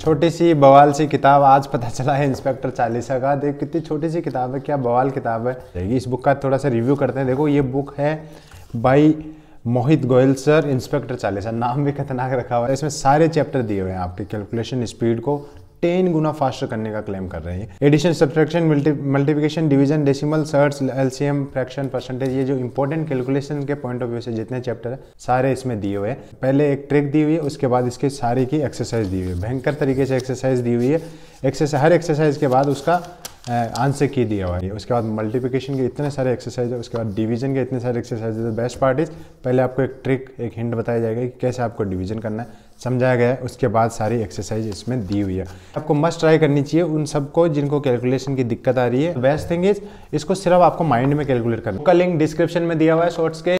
छोटी सी बवाल सी किताब आज पता चला है इंस्पेक्टर चालीसा का देख कितनी छोटी सी किताब है क्या बवाल किताब है इस बुक का थोड़ा सा रिव्यू करते हैं देखो ये बुक है by Mohit Goyal sir inspector Chalisa नाम भी खतरनाक रखा हुआ है इसमें सारे चैप्टर दिए हुए हैं आपके कैलकुलेशन स्पीड को टेन गुना फास्टर करने का क्लेम कर रहे हैं addition subtraction multiplication division decimal surds LCM fraction percentage ये जो इंपॉर्टेंट कैलकुलेशन के पॉइंट ऑफ व्यू से जितने चैप्टर है सारे इसमें दिए हुए हैं पहले एक ट्रिक दी हुई है उसके बाद इसके सारे की एक्सरसाइज दी हुई है भयंकर तरीके से एक्सरसाइज दी हुई है एक्सरसाइज हर एक्सरसाइज के बाद उसका आंसर की दिया हुआ है उसके बाद मल्टीप्लिकेशन के इतने सारे एक्सरसाइज है उसके बाद डिवीजन के इतने सारे एक्सरसाइज है बेस्ट पार्ट इज पहले आपको एक ट्रिक एक हिंट बताया जाएगा कि कैसे आपको डिवीजन करना है समझाया गया है उसके बाद सारी एक्सरसाइज इसमें दी हुई है आपको मस्ट ट्राई करनी चाहिए उन सबको जिनको कैलकुलेशन की दिक्कत आ रही है बेस्ट थिंग इज इसको सिर्फ आपको माइंड में कैलकुलेट करना लिंक डिस्क्रिप्शन में दिया हुआ है शॉर्ट्स के